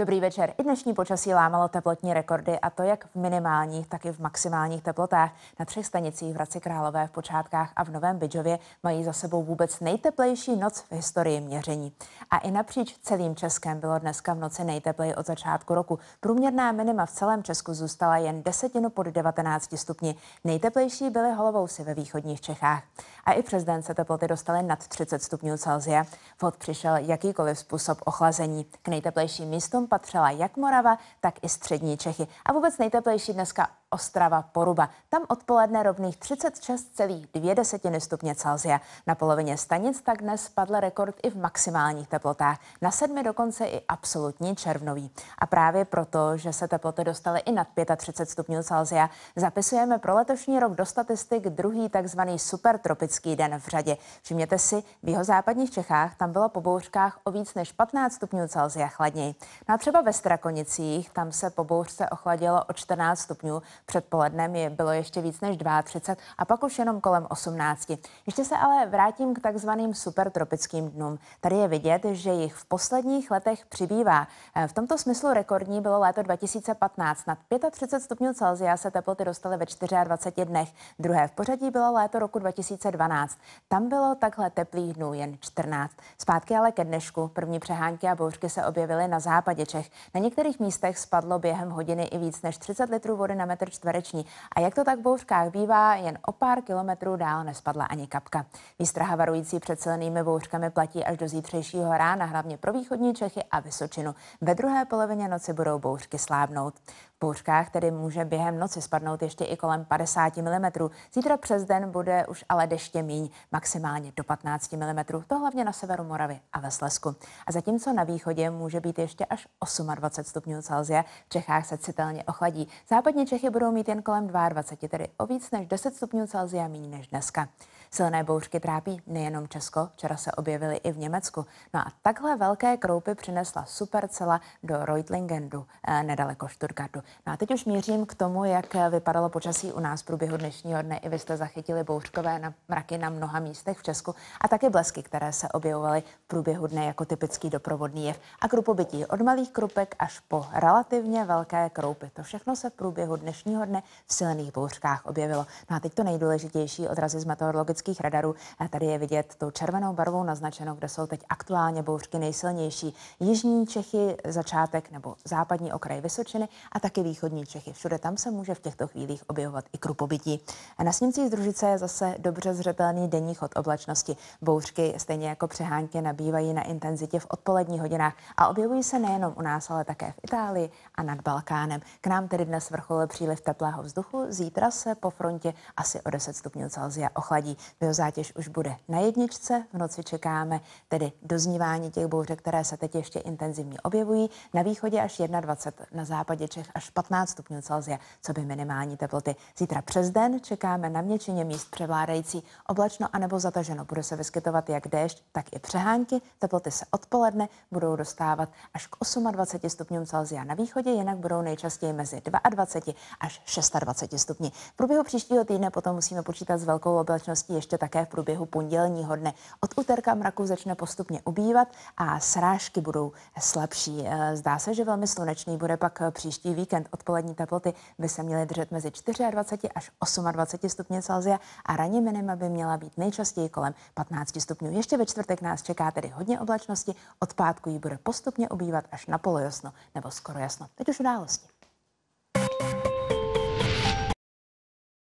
Dobrý večer. I dnešní počasí lámalo teplotní rekordy a to jak v minimálních, tak i v maximálních teplotách. Na třech stanicích v Hradci Králové v počátkách a v Novém Bydžově mají za sebou vůbec nejteplejší noc v historii měření. A i napříč celým Českem bylo dneska v noci nejtepleji od začátku roku. Průměrná minima v celém Česku zůstala jen desetinu pod 19 stupni. Nejteplejší byly si ve východních Čechách. A i přes den se teploty dostaly nad 30 stupňů Celsia. Vod přišel jakýkoliv způsob ochlazení. K nejteplejším místům patřila jak Morava, tak i střední Čechy. A vůbec nejteplejší dneska Ostrava Poruba. Tam odpoledne rovných 36,2 stupně Celsia. Na polovině stanic tak dnes padl rekord i v maximálních teplotách. Na sedmi dokonce i absolutní červnový. A právě proto, že se teploty dostaly i nad 35 stupňů Celsia, zapisujeme pro letošní rok do statistik druhý takzvaný supertropický den v řadě. Všimněte si, v jeho západních Čechách tam bylo po bouřkách o víc než 15 stupňů Celsia chladněji. No a třeba ve Strakonicích, tam se po bouřce ochladilo o 14 stupňů, Předpolednem je bylo ještě víc než 32 a pak už jenom kolem 18. Ještě se ale vrátím k takzvaným supertropickým dnům. Tady je vidět, že jich v posledních letech přibývá. Eh, v tomto smyslu rekordní bylo léto 2015. Nad 35 stupňů Celsia se teploty dostaly ve 24 dnech. Druhé v pořadí bylo léto roku 2012. Tam bylo takhle teplých dnů jen 14. Zpátky ale ke dnešku. První přehánky a bouřky se objevily na západě Čech. Na některých místech spadlo během hodiny i víc než 30 litrů vody na metr čtvereční. A jak to tak v bouřkách bývá, jen o pár kilometrů dál nespadla ani kapka. Výstraha varující před silnými bouřkami platí až do zítřejšího rána, hlavně pro východní Čechy a Vysočinu. Ve druhé polovině noci budou bouřky slábnout. V bouřkách tedy může během noci spadnout ještě i kolem 50 mm. Zítra přes den bude už ale deště míň, maximálně do 15 mm, to hlavně na severu Moravy a ve Slesku. A zatímco na východě může být ještě až 28 stupňů Celsia, v Čechách se citelně ochladí. Západní Čechy budou budou mít jen kolem 22, tedy o víc než 10 stupňů Celsia méně než dneska. Silné bouřky trápí nejenom Česko, včera se objevily i v Německu. No a takhle velké kroupy přinesla Supercela do Reutlingendu, eh, nedaleko Stuttgartu. No a teď už mířím k tomu, jak vypadalo počasí u nás v průběhu dnešního dne. I vy jste zachytili bouřkové na mraky na mnoha místech v Česku a také blesky, které se objevovaly v průběhu dne jako typický doprovodný jev. A krupobytí od malých krupek až po relativně velké kroupy. To všechno se v průběhu dnešního dne v silných bouřkách objevilo. No a teď to nejdůležitější odrazy z meteorologického meteorologických radarů. A tady je vidět tou červenou barvou naznačeno, kde jsou teď aktuálně bouřky nejsilnější. Jižní Čechy, začátek nebo západní okraj Vysočiny a taky východní Čechy. Všude tam se může v těchto chvílích objevovat i krupobytí. A na snímcích z družice je zase dobře zřetelný denní chod oblačnosti. Bouřky stejně jako přehánky nabývají na intenzitě v odpoledních hodinách a objevují se nejenom u nás, ale také v Itálii a nad Balkánem. K nám tedy dnes vrchol příliv teplého vzduchu, zítra se po frontě asi o 10 stupňů Celsia ochladí. Biozátěž už bude na jedničce. V noci čekáme tedy doznívání těch bouřek, které se teď ještě intenzivně objevují. Na východě až 21, na západě Čech až 15 stupňů Celsia, co by minimální teploty. Zítra přes den čekáme na měčině míst převládající oblačno anebo zataženo. Bude se vyskytovat jak déšť, tak i přehánky. Teploty se odpoledne budou dostávat až k 28 stupňům Celsia na východě, jinak budou nejčastěji mezi 22 až 26 stupni. V průběhu příštího týdne potom musíme počítat s velkou oblačností ještě také v průběhu pondělního dne. Od úterka mraku začne postupně ubývat a srážky budou slabší. Eh, zdá se, že velmi slunečný bude pak eh, příští víkend. Odpolední teploty by se měly držet mezi 24 až 28 stupně Celsia a ranní minima by měla být nejčastěji kolem 15 stupňů. Ještě ve čtvrtek nás čeká tedy hodně oblačnosti, od pátku ji bude postupně ubývat až na polojasno nebo skoro jasno. Teď už události.